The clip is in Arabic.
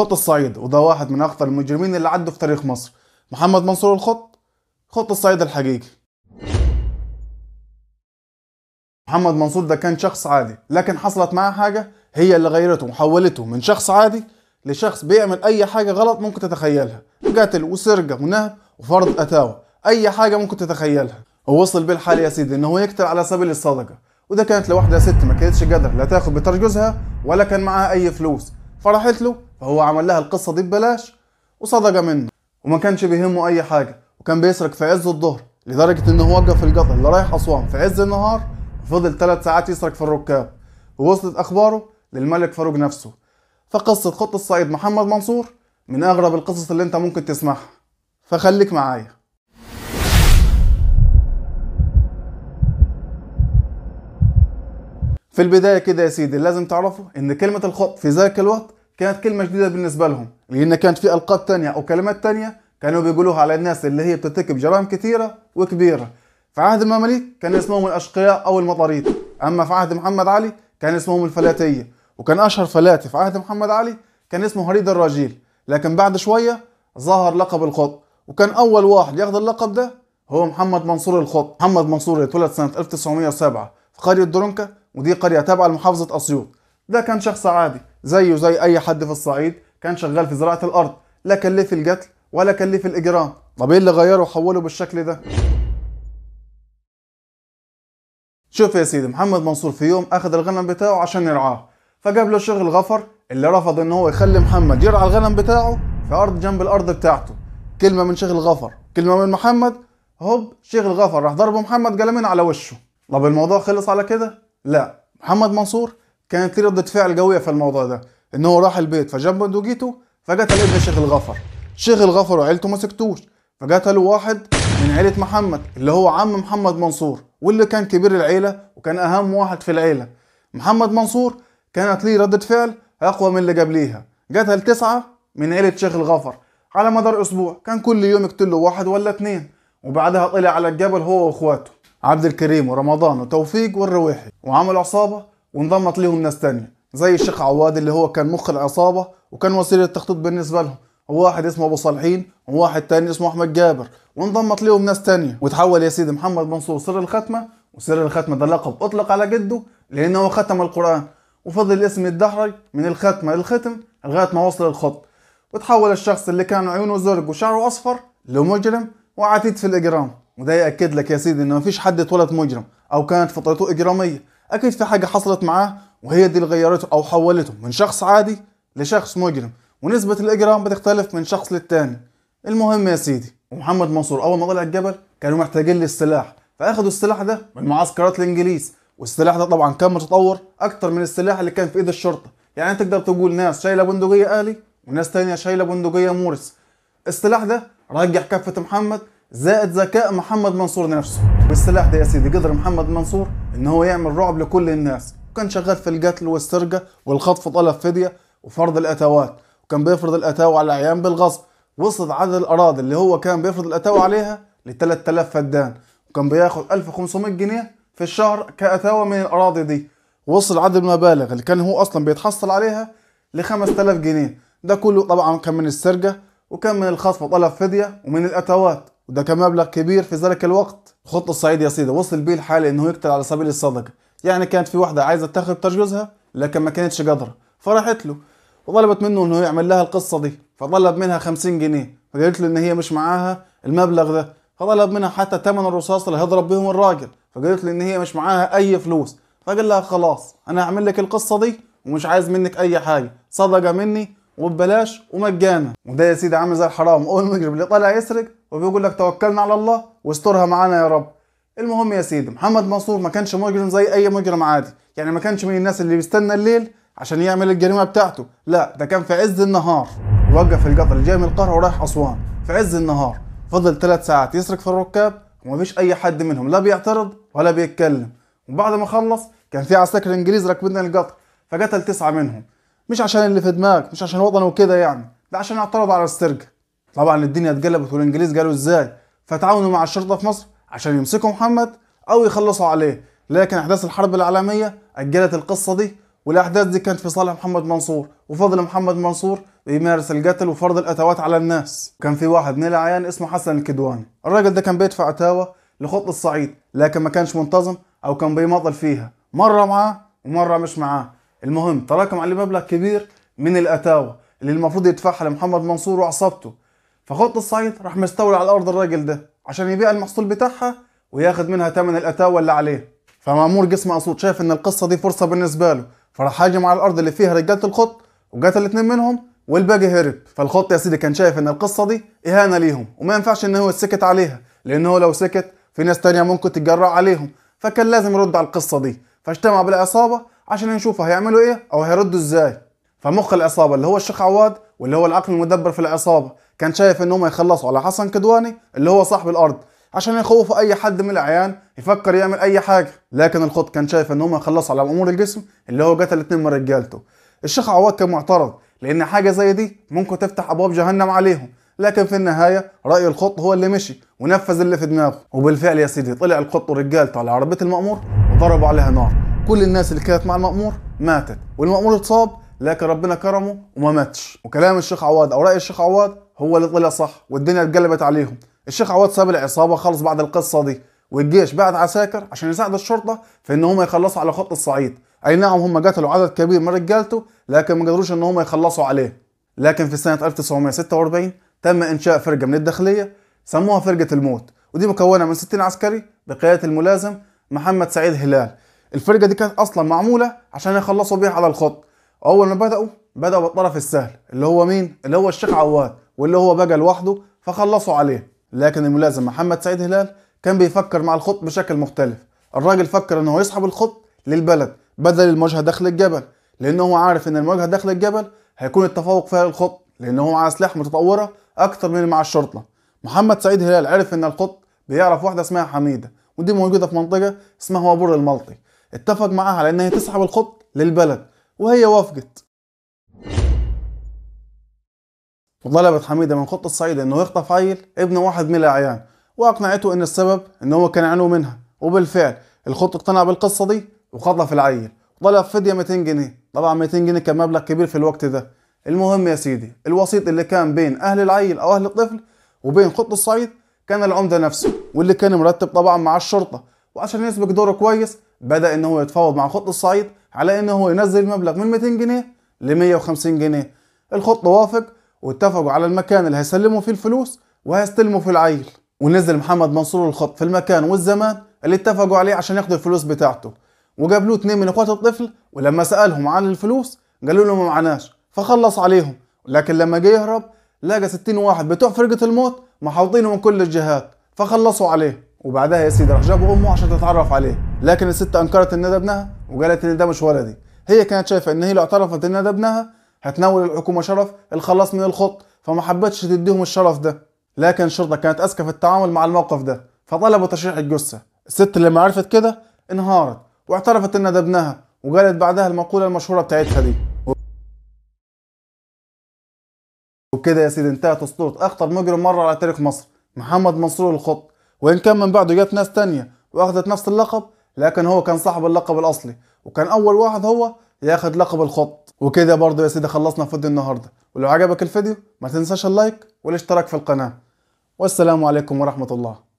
خط الصعيد وده واحد من اخطر المجرمين اللي عدوا في تاريخ مصر محمد منصور الخط خط الصعيد الحقيقي محمد منصور ده كان شخص عادي لكن حصلت معاه حاجة هي اللي غيرته وحولته من شخص عادي لشخص بيعمل اي حاجة غلط ممكن تتخيلها قتل وسرقة ونهب وفرض قتاوة اي حاجة ممكن تتخيلها ووصل بيه الحال يا سيدي ان هو يقتل على سبيل الصدقة وده كانت لوحدة ست ما كانتش قادرة لا تاخد بترجزها ولا كان معاها اي فلوس فرحت له فهو عمل لها القصة دي ببلاش وصدق منه وما كانش بيهمه أي حاجة وكان بيسرق في عز الظهر لدرجة إنه وقف القطر اللي رايح أسوان في عز النهار وفضل ثلاث ساعات يسرق في الركاب ووصلت أخباره للملك فاروق نفسه فقصة خط الصعيد محمد منصور من أغرب القصص اللي أنت ممكن تسمعها فخليك معايا في البداية كده يا سيدي لازم تعرفوا إن كلمة الخط في ذاك الوقت كانت كلمه جديده بالنسبه لهم لان كانت في القاب تانية او كلمات تانية كانوا بيقولوها على الناس اللي هي بترتكب جرائم كثيره وكبيره في عهد المماليك كان اسمهم الاشقياء او المطاريد اما في عهد محمد علي كان اسمهم الفلاتيه وكان اشهر فلاتي في عهد محمد علي كان اسمه هريد الراجيل لكن بعد شويه ظهر لقب الخط وكان اول واحد ياخذ اللقب ده هو محمد منصور الخط محمد منصور اللي اتولد سنه 1907 في قريه درونكا ودي قريه تابعه لمحافظه اسيوط ده كان شخص عادي زيه زي اي حد في الصعيد كان شغال في زراعه الارض لا كان ليه في القتل ولا كان ليه في الاجرام طب ايه اللي غيره وحوله بالشكل ده شوف يا سيدي محمد منصور في يوم اخذ الغنم بتاعه عشان يرعاه فجاب له شغل غفر اللي رفض ان هو يخلي محمد يرعى الغنم بتاعه في ارض جنب الارض بتاعته كلمه من شيخ الغفر كلمه من محمد هوب شيخ الغفر راح ضربه محمد قلمين على وشه طب الموضوع خلص على كده لا محمد منصور كانت ردة فعل قوية في الموضوع ده ان هو راح البيت فجاب بندقيته فقتل ابن شيخ الغفر شيخ الغفر وعيلته ما سكتوش فقتلوا واحد من عيلة محمد اللي هو عم محمد منصور واللي كان كبير العيلة وكان أهم واحد في العيلة محمد منصور كانت ليه ردة فعل أقوى من اللي قبليها قتل تسعة من عيلة شيخ الغفر على مدار أسبوع كان كل يوم يقتلوا واحد ولا اتنين وبعدها طلع على الجبل هو وإخواته عبد الكريم ورمضان وتوفيق والرويحي وعمل عصابة وانضمت ليهم ناس تانية زي الشيخ عواد اللي هو كان مخ العصابة وكان وسيلة التخطيط بالنسبة لهم وواحد اسمه ابو صالحين وواحد تاني اسمه احمد جابر وانضمت ليهم ناس تانية وتحول يا سيدي محمد منصور سر الختمة وسر الختمة ده لقب اطلق على جده لانه ختم القرآن وفضل الاسم يتدحرج من الختمة للختم لغاية ما وصل الخط وتحول الشخص اللي كان عيونه زرق وشعره اصفر لمجرم وعتيد في الاجرام وده ياكد لك يا سيدي ان مفيش حد اتولد مجرم او كانت فطرته اجراميه اكيد في حاجه حصلت معاه وهي دي اللي غيرته او حولته من شخص عادي لشخص مجرم ونسبه الاجرام بتختلف من شخص للتاني المهم يا سيدي ومحمد منصور اول ما طلع الجبل كانوا محتاجين للسلاح فاخدوا السلاح ده من معسكرات الانجليز والسلاح ده طبعا كان متطور اكتر من السلاح اللي كان في ايد الشرطه يعني تقدر تقول ناس شايله بندقيه الي وناس تانية شايله بندقيه مورس السلاح ده رجح كفه محمد زائد ذكاء محمد منصور نفسه والسلاح ده يا سيدي قدر محمد منصور ان هو يعمل رعب لكل الناس وكان شغال في القتل والسرقه والخطف طلب فديه وفرض الاتاوات وكان بيفرض الاتاو على عيان بالغصب وصلت عدد الاراضي اللي هو كان بيفرض الاتاو عليها ل 3000 فدان وكان بياخد 1500 جنيه في الشهر كاتاوه من الاراضي دي وصل عدد المبالغ اللي كان هو اصلا بيتحصل عليها ل 5000 جنيه ده كله طبعا كان من السرقه وكان من الخصم طلب فديه ومن الاتاوات وده كان مبلغ كبير في ذلك الوقت خط الصعيد يا سيدي وصل بيه الحال انه يقتل على سبيل الصدقه يعني كانت في واحده عايزه تاخد تاج جوزها لكن ما كانتش قادره فراحت له وطلبت منه انه يعمل لها القصه دي فطلب منها 50 جنيه فقالت له ان هي مش معاها المبلغ ده فطلب منها حتى ثمن الرصاص اللي هيضرب بيهم الراجل فقالت له ان هي مش معاها اي فلوس فقال لها خلاص انا هعمل لك القصه دي ومش عايز منك اي حاجه صدقه مني وببلاش ومجانا وده يا سيدي عامل زي الحرام اول المجرم اللي طالع يسرق وبيقول لك توكلنا على الله واسترها معانا يا رب المهم يا سيدي محمد منصور ما كانش مجرم زي اي مجرم عادي يعني ما كانش من الناس اللي بيستنى الليل عشان يعمل الجريمه بتاعته لا ده كان في عز النهار وقف القطر اللي جاي من القاهره ورايح اسوان في عز النهار فضل ثلاث ساعات يسرق في الركاب ومفيش اي حد منهم لا بيعترض ولا بيتكلم وبعد ما خلص كان في عساكر انجليز راكبين القطر فقتل تسعه منهم مش عشان اللي في دماغك مش عشان وطنه وكده يعني ده عشان اعترض على السرقه طبعا الدنيا اتقلبت والانجليز قالوا ازاي فتعاونوا مع الشرطه في مصر عشان يمسكوا محمد او يخلصوا عليه لكن احداث الحرب العالميه اجلت القصه دي والاحداث دي كانت في صالح محمد منصور وفضل محمد منصور بيمارس القتل وفرض الاتوات على الناس كان في واحد من العيان اسمه حسن الكدواني الراجل ده كان بيدفع اتاوه لخط الصعيد لكن ما كانش منتظم او كان بيماطل فيها مره معاه ومره مش معاه المهم تراكم عليه مبلغ كبير من الاتاوه اللي المفروض يدفعها لمحمد منصور وعصابته فخط الصعيد راح مستولي على ارض الراجل ده عشان يبيع المحصول بتاعها وياخد منها ثمن الاتاوه اللي عليه فمامور قسم اسود شايف ان القصه دي فرصه بالنسبه له فراح هاجم على الارض اللي فيها رجاله الخط وقتل اثنين منهم والباقي هرب فالخط يا سيدي كان شايف ان القصه دي اهانه ليهم وما ينفعش ان هو يسكت عليها لان هو لو سكت في ناس تانية ممكن تتجرأ عليهم فكان لازم يرد على القصه دي فاجتمع بالعصابه عشان نشوفه هيعملوا ايه او هيردوا ازاي فمخ العصابه اللي هو الشيخ عواد واللي هو العقل المدبر في العصابه كان شايف ان هم يخلصوا على حسن كدواني اللي هو صاحب الارض عشان يخوفوا اي حد من العيان يفكر يعمل اي حاجه لكن الخط كان شايف ان هم يخلصوا على امور الجسم اللي هو قتل اتنين من رجالته الشيخ عواد كان معترض لان حاجه زي دي ممكن تفتح ابواب جهنم عليهم لكن في النهاية رأي القط هو اللي مشي ونفذ اللي في دماغه وبالفعل يا سيدي طلع القط ورجالته على عربية المأمور وضربوا عليها نار كل الناس اللي كانت مع المأمور ماتت والمأمور اتصاب لكن ربنا كرمه وما ماتش وكلام الشيخ عواد او رأي الشيخ عواد هو اللي طلع صح والدنيا اتقلبت عليهم الشيخ عواد ساب العصابة خالص بعد القصة دي والجيش بعت عساكر عشان يساعد الشرطة في ان هم يخلصوا على خط الصعيد اي نعم هم قتلوا عدد كبير من رجالته لكن ما قدروش ان هم يخلصوا عليه لكن في سنة 1946 تم انشاء فرقة من الداخلية سموها فرقة الموت ودي مكونة من 60 عسكري بقيادة الملازم محمد سعيد هلال الفرجه دي كانت اصلا معموله عشان يخلصوا بيها على الخط اول ما بداوا بداوا بالطرف السهل اللي هو مين اللي هو الشيخ عواد واللي هو بقى لوحده فخلصوا عليه لكن الملازم محمد سعيد هلال كان بيفكر مع الخط بشكل مختلف الراجل فكر انه يسحب الخط للبلد بدل المواجهه داخل الجبل لانه هو عارف ان المواجهه داخل الجبل هيكون التفوق فيها للخط لانه هو معاه سلاح متطوره اكتر من مع الشرطه محمد سعيد هلال عرف ان الخط بيعرف واحده اسمها حميده ودي موجوده في منطقه اسمها بور الملطي اتفق معاها على ان هي تسحب الخط للبلد وهي وافقت وطلبت حميدة من خط الصعيد انه يخطف عيل ابن واحد من الاعيان واقنعته ان السبب ان هو كان عنو منها وبالفعل الخط اقتنع بالقصة دي وخطف العيل وطلب فدية 200 جنيه طبعا 200 جنيه كان مبلغ كبير في الوقت ده المهم يا سيدي الوسيط اللي كان بين اهل العيل او اهل الطفل وبين خط الصعيد كان العمدة نفسه واللي كان مرتب طبعا مع الشرطة وعشان يثبت دوره كويس بدا ان هو يتفاوض مع خط الصعيد على ان هو ينزل المبلغ من 200 جنيه ل 150 جنيه الخط وافق واتفقوا على المكان اللي هيسلموا فيه الفلوس وهيستلموا فيه العيل ونزل محمد منصور الخط في المكان والزمان اللي اتفقوا عليه عشان ياخدوا الفلوس بتاعته وقابلوه اتنين من اخوات الطفل ولما سالهم عن الفلوس قالوا له ما معناش فخلص عليهم لكن لما جه يهرب لقى 60 واحد بتوع فرقه الموت محاوطينه من كل الجهات فخلصوا عليه وبعدها يا سيدي راح جابوا امه عشان تتعرف عليه لكن الست انكرت ان ده ابنها وقالت ان ده مش ولدي هي كانت شايفه ان هي لو اعترفت ان ده ابنها هتناول الحكومه شرف الخلاص من الخط فما حبتش تديهم الشرف ده لكن الشرطه كانت اذكى في التعامل مع الموقف ده فطلبوا تشريح الجثه الست لما عرفت كده انهارت واعترفت ان ده ابنها وقالت بعدها المقوله المشهوره بتاعتها دي وكده يا سيدي انتهت اسطوره اخطر مجرم مر على تاريخ مصر محمد منصور الخط وإن كان من بعده جت ناس تانية وأخذت نفس اللقب لكن هو كان صاحب اللقب الأصلي وكان أول واحد هو ياخد لقب الخط وكده برضه يا سيدي خلصنا فيديو النهاردة ولو عجبك الفيديو ما تنساش اللايك والاشتراك في القناة والسلام عليكم ورحمة الله